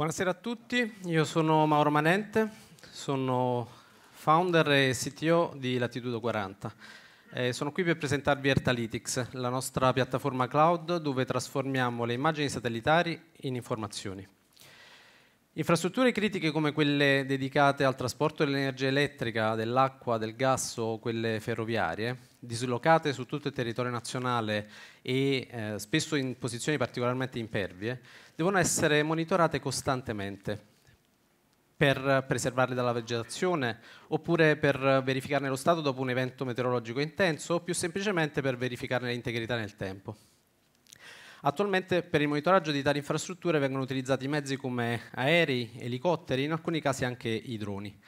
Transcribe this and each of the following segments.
Buonasera a tutti, io sono Mauro Manente, sono founder e CTO di Latitudo 40. Eh, sono qui per presentarvi Ertalytics, la nostra piattaforma cloud dove trasformiamo le immagini satellitari in informazioni. Infrastrutture critiche come quelle dedicate al trasporto dell'energia elettrica, dell'acqua, del gas o quelle ferroviarie dislocate su tutto il territorio nazionale e eh, spesso in posizioni particolarmente impervie, devono essere monitorate costantemente per preservarle dalla vegetazione oppure per verificarne lo stato dopo un evento meteorologico intenso o più semplicemente per verificarne l'integrità nel tempo. Attualmente per il monitoraggio di tali infrastrutture vengono utilizzati mezzi come aerei, elicotteri, in alcuni casi anche i droni.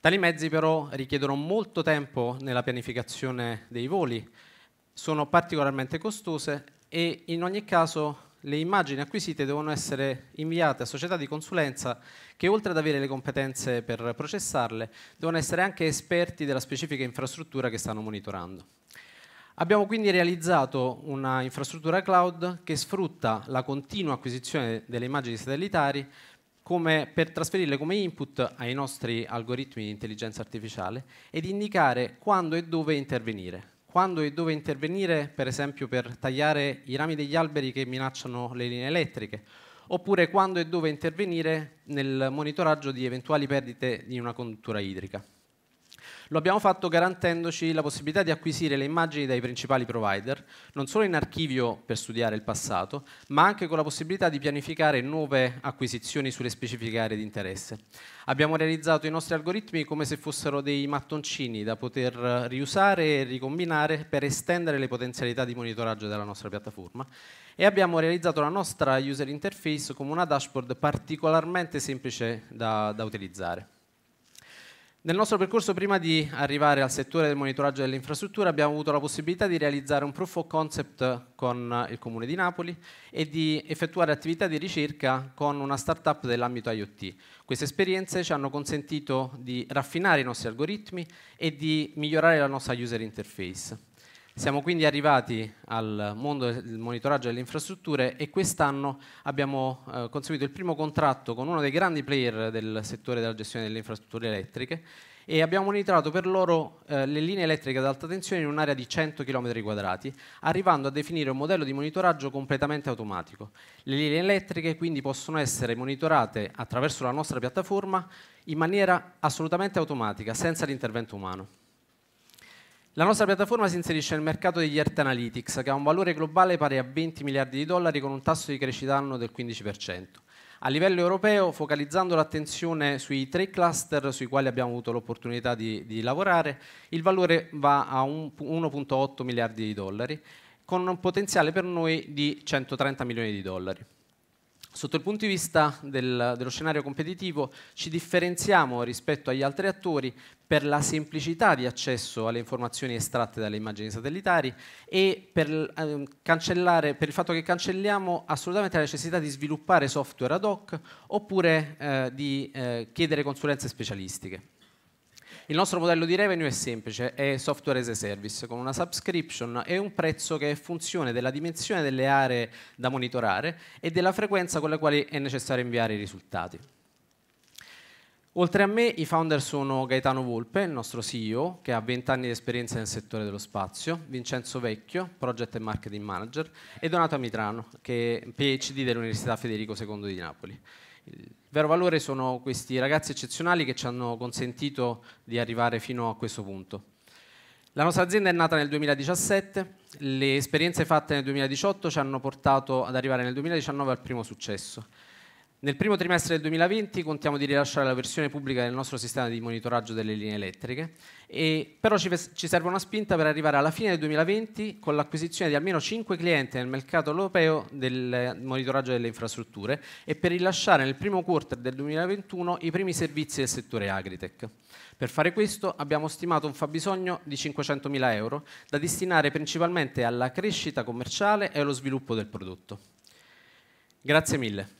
Tali mezzi però richiedono molto tempo nella pianificazione dei voli, sono particolarmente costose e in ogni caso le immagini acquisite devono essere inviate a società di consulenza che oltre ad avere le competenze per processarle, devono essere anche esperti della specifica infrastruttura che stanno monitorando. Abbiamo quindi realizzato una infrastruttura cloud che sfrutta la continua acquisizione delle immagini satellitari come, per trasferirle come input ai nostri algoritmi di intelligenza artificiale ed indicare quando e dove intervenire. Quando e dove intervenire, per esempio, per tagliare i rami degli alberi che minacciano le linee elettriche, oppure quando e dove intervenire nel monitoraggio di eventuali perdite di una conduttura idrica. Lo abbiamo fatto garantendoci la possibilità di acquisire le immagini dai principali provider, non solo in archivio per studiare il passato, ma anche con la possibilità di pianificare nuove acquisizioni sulle specifiche aree di interesse. Abbiamo realizzato i nostri algoritmi come se fossero dei mattoncini da poter riusare e ricombinare per estendere le potenzialità di monitoraggio della nostra piattaforma e abbiamo realizzato la nostra user interface come una dashboard particolarmente semplice da, da utilizzare. Nel nostro percorso, prima di arrivare al settore del monitoraggio delle infrastrutture, abbiamo avuto la possibilità di realizzare un proof of concept con eh, il Comune di Napoli e di effettuare attività di ricerca con una startup dell'ambito IoT. Queste esperienze ci hanno consentito di raffinare i nostri algoritmi e di migliorare la nostra user interface. Siamo quindi arrivati al mondo del monitoraggio delle infrastrutture e quest'anno abbiamo eh, conseguito il primo contratto con uno dei grandi player del settore della gestione delle infrastrutture elettriche e abbiamo monitorato per loro eh, le linee elettriche ad alta tensione in un'area di 100 km quadrati, arrivando a definire un modello di monitoraggio completamente automatico. Le linee elettriche quindi possono essere monitorate attraverso la nostra piattaforma in maniera assolutamente automatica, senza l'intervento umano. La nostra piattaforma si inserisce nel mercato degli Earth Analytics, che ha un valore globale pari a 20 miliardi di dollari con un tasso di crescita anno del 15%. A livello europeo, focalizzando l'attenzione sui tre cluster sui quali abbiamo avuto l'opportunità di, di lavorare, il valore va a 1,8 miliardi di dollari, con un potenziale per noi di 130 milioni di dollari. Sotto il punto di vista del, dello scenario competitivo ci differenziamo rispetto agli altri attori per la semplicità di accesso alle informazioni estratte dalle immagini satellitari e per, eh, per il fatto che cancelliamo assolutamente la necessità di sviluppare software ad hoc oppure eh, di eh, chiedere consulenze specialistiche. Il nostro modello di revenue è semplice, è software as a service con una subscription e un prezzo che è funzione della dimensione delle aree da monitorare e della frequenza con la quale è necessario inviare i risultati. Oltre a me i founder sono Gaetano Volpe, il nostro CEO, che ha 20 anni di esperienza nel settore dello spazio, Vincenzo Vecchio, Project e Marketing Manager, e Donato Amitrano, che è PhD dell'Università Federico II di Napoli. Il vero valore sono questi ragazzi eccezionali che ci hanno consentito di arrivare fino a questo punto. La nostra azienda è nata nel 2017, le esperienze fatte nel 2018 ci hanno portato ad arrivare nel 2019 al primo successo. Nel primo trimestre del 2020 contiamo di rilasciare la versione pubblica del nostro sistema di monitoraggio delle linee elettriche, e, però ci, ci serve una spinta per arrivare alla fine del 2020 con l'acquisizione di almeno 5 clienti nel mercato europeo del monitoraggio delle infrastrutture e per rilasciare nel primo quarter del 2021 i primi servizi del settore agritech. Per fare questo abbiamo stimato un fabbisogno di 500.000 euro da destinare principalmente alla crescita commerciale e allo sviluppo del prodotto. Grazie mille.